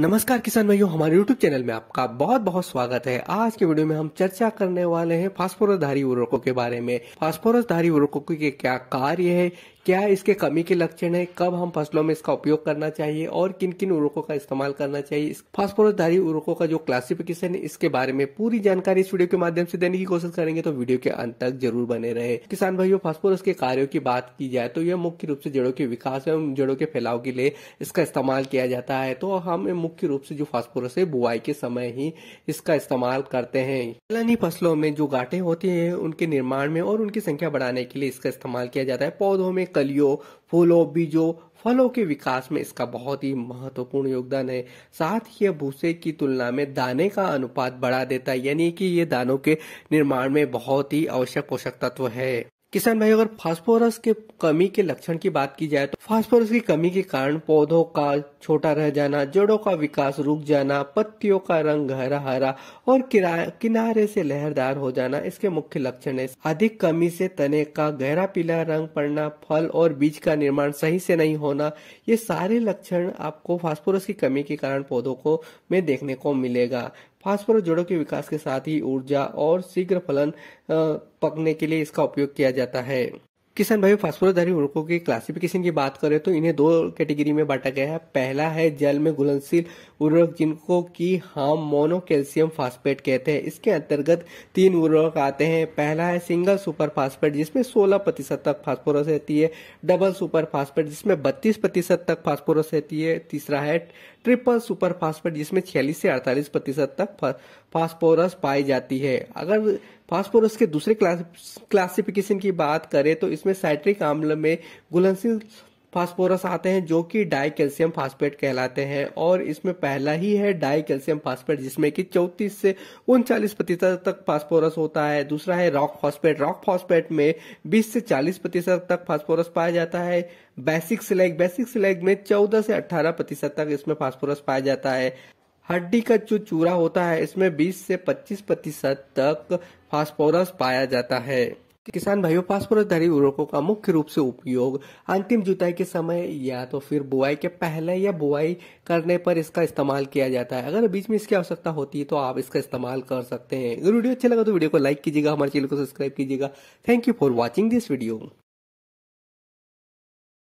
नमस्कार किसान भाइयों हमारे YouTube चैनल में आपका बहुत बहुत स्वागत है आज के वीडियो में हम चर्चा करने वाले हैं फास्फोरस धारी उर्वरकों के बारे में फास्फोरस धारी उर्वरकों के क्या कार्य है क्या इसके कमी के लक्षण है कब हम फसलों में इसका उपयोग करना चाहिए और किन किन उर्वरकों का इस्तेमाल करना चाहिए फास्फोरसधारी उर्वरकों का जो क्लासिफिकेशन है इसके बारे में पूरी जानकारी इस वीडियो के माध्यम से देने की कोशिश करेंगे तो वीडियो के अंत तक जरूर बने रहे किसान भाइयों फॉस्फोरस के कार्यो की बात की जाए तो यह मुख्य रूप से जड़ों के विकास एवं जड़ों के फैलाव के लिए इसका इस्तेमाल किया जाता है तो हम मुख्य रूप से जो फॉस्फोरस है बुआई के समय ही इसका इस्तेमाल करते हैं दलहनी फसलों में जो गांठे होती है उनके निर्माण में और उनकी संख्या बढ़ाने के लिए इसका इस्तेमाल किया जाता है पौधों में तलियों फूलों बीजों फलों के विकास में इसका बहुत ही महत्वपूर्ण योगदान है साथ ही यह भूसे की तुलना में दाने का अनुपात बढ़ा देता है यानी कि ये दानों के निर्माण में बहुत ही आवश्यक पोषक तत्व है किसान भाई अगर फास्फोरस के कमी के लक्षण की बात की जाए तो फास्फोरस की कमी के कारण पौधों का छोटा रह जाना जड़ों का विकास रुक जाना पत्तियों का रंग गहरा हरा और किनारे से लहरदार हो जाना इसके मुख्य लक्षण है अधिक कमी से तने का गहरा पीला रंग पड़ना फल और बीज का निर्माण सही से नहीं होना ये सारे लक्षण आपको फॉस्फोरस की कमी के कारण पौधों को में देखने को मिलेगा फास्फोरस जड़ों के विकास के साथ ही ऊर्जा और शीघ्र फलन पकने के लिए इसका उपयोग किया जाता है किसान भाई फास्फोरसधारी उर्वरकों के क्लासिफिकेशन की बात करें तो इन्हें दो कैटेगरी में बांटा गया है पहला है जल में घुलनशील उर्वरक जिनको की हम मोनो कैल्सियम फास्फेट कहते हैं इसके अंतर्गत तीन उर्वरक आते हैं पहला है सिंगल सुपर फास्फेट जिसमें 16 प्रतिशत तक फास्फोरस रहती है डबल सुपर फास्फेट जिसमें बत्तीस प्रतिशत तक फास्फोरस रहती है तीसरा है ट्रिपल सुपर फास्फेट जिसमें छियालीस से अड़तालीस प्रतिशत तक फास्फोरस पाई जाती है अगर फास्फोरस के दूसरे क्लास, क्लासिफिकेशन की बात करें तो इसमें साइट्रिक आम्ल में गुलनशील फास्फोरस आते हैं जो कि डाई कैल्शियम फास्फेट कहलाते हैं और इसमें पहला ही है डाई कैल्शियम फास्फेट जिसमें कि चौतीस से उनचालीस प्रतिशत तक फास्फोरस होता है दूसरा है रॉक फास्फेट रॉक फास्फेट में 20 से 40 प्रतिशत तक फास्फोरस पाया जाता है बेसिक स्लेग बेसिक स्लेग में 14 से 18 प्रतिशत तक इसमें फॉस्फोरस पाया जाता है हड्डी का जो चूरा होता है इसमें बीस से पच्चीस प्रतिशत तक फॉस्फोरस पाया जाता है किसान भाइयों पासपोर्टधारी उर्वरकों का मुख्य रूप से उपयोग अंतिम जुताई के समय या तो फिर बुआई के पहले या बुआई करने पर इसका इस्तेमाल किया जाता है अगर बीच में इसकी आवश्यकता होती है तो आप इसका इस्तेमाल कर सकते हैं अगर वीडियो अच्छा लगा तो वीडियो को लाइक कीजिएगा हमारे चैनल को सब्सक्राइब कीजिएगा thank you for watching this video